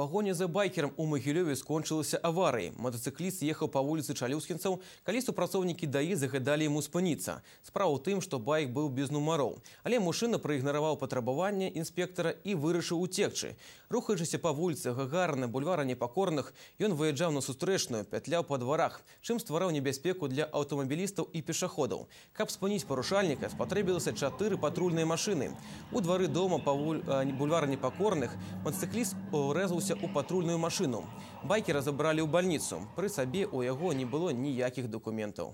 пагоня за байкерам у магілёве скончылася аварыі матацыкліст ехаў па вуліцы чалюскінцаў калі супрацоўнікі даі загадалі яму спыніцца справа ў тым што байк быў без нумароў але мужчына праігнараваў патрабаванне інспектара і вырашыў уцекчы рухаючыся па вуліцы гагарны бульвара непакорных ён выязджаў на сустрэчную пятляў па дварах чым ствараў небяспеку для аўтамабілістаў і пешаходаў каб спыніць парушальніка спатрэбілася чатыры патрульныя машыны у двары дома па вуль... бульвара непакорных мотоцыкліст урэзаўся ўбіўся ў патрульную машыну. Байкера забралі ў бальніцу. Пры сабе ў яго не было ніякіх дакументаў.